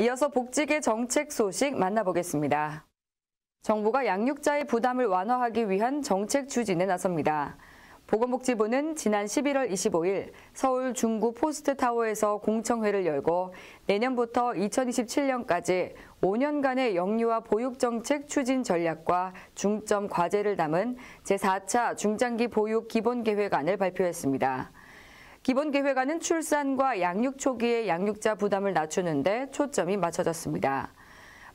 이어서 복지계 정책 소식 만나보겠습니다. 정부가 양육자의 부담을 완화하기 위한 정책 추진에 나섭니다. 보건복지부는 지난 11월 25일 서울 중구 포스트타워에서 공청회를 열고 내년부터 2027년까지 5년간의 영유아 보육정책 추진 전략과 중점 과제를 담은 제4차 중장기 보육 기본계획안을 발표했습니다. 기본 계획안은 출산과 양육 초기의 양육자 부담을 낮추는데 초점이 맞춰졌습니다.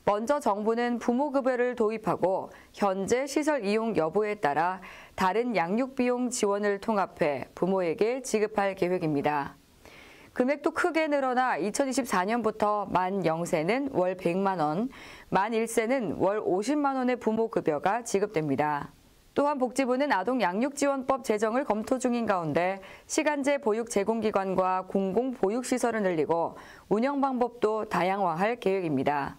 먼저 정부는 부모급여를 도입하고 현재 시설 이용 여부에 따라 다른 양육비용 지원을 통합해 부모에게 지급할 계획입니다. 금액도 크게 늘어나 2024년부터 만 0세는 월 100만 원, 만 1세는 월 50만 원의 부모급여가 지급됩니다. 또한 복지부는 아동 양육지원법 제정을 검토 중인 가운데 시간제 보육 제공기관과 공공보육시설을 늘리고 운영 방법도 다양화할 계획입니다.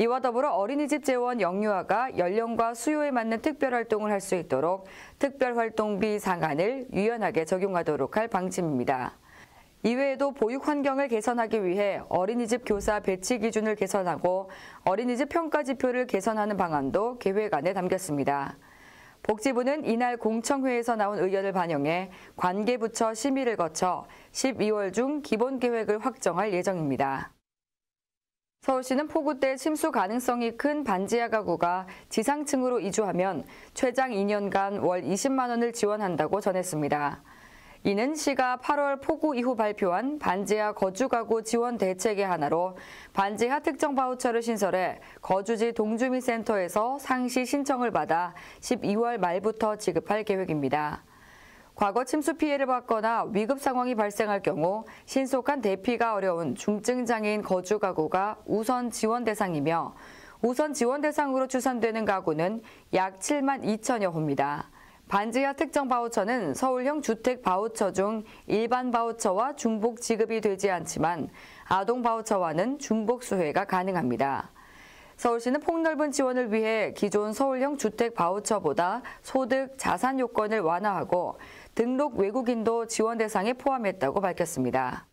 이와 더불어 어린이집 재원 영유아가 연령과 수요에 맞는 특별활동을 할 수 있도록 특별활동비 상한을 유연하게 적용하도록 할 방침입니다. 이외에도 보육 환경을 개선하기 위해 어린이집 교사 배치 기준을 개선하고 어린이집 평가 지표를 개선하는 방안도 계획안에 담겼습니다. 복지부는 이날 공청회에서 나온 의견을 반영해 관계부처 심의를 거쳐 12월 중 기본계획을 확정할 예정입니다. 서울시는 폭우 때 침수 가능성이 큰 반지하 가구가 지상층으로 이주하면 최장 2년간 월 20만 원을 지원한다고 전했습니다. 이는 시가 8월 포구 이후 발표한 반지하 거주가구 지원 대책의 하나로 반지하 특정 바우처를 신설해 거주지 동주민센터에서 상시 신청을 받아 12월 말부터 지급할 계획입니다. 과거 침수 피해를 받거나 위급 상황이 발생할 경우 신속한 대피가 어려운 중증장애인 거주 가구가 우선 지원 대상이며 우선 지원 대상으로 추산되는 가구는 약 7만 2천여 호입니다. 반지하 특정 바우처는 서울형 주택 바우처 중 일반 바우처와 중복 지급이 되지 않지만 아동 바우처와는 중복 수혜가 가능합니다. 서울시는 폭넓은 지원을 위해 기존 서울형 주택 바우처보다 소득, 자산 요건을 완화하고 등록 외국인도 지원 대상에 포함했다고 밝혔습니다.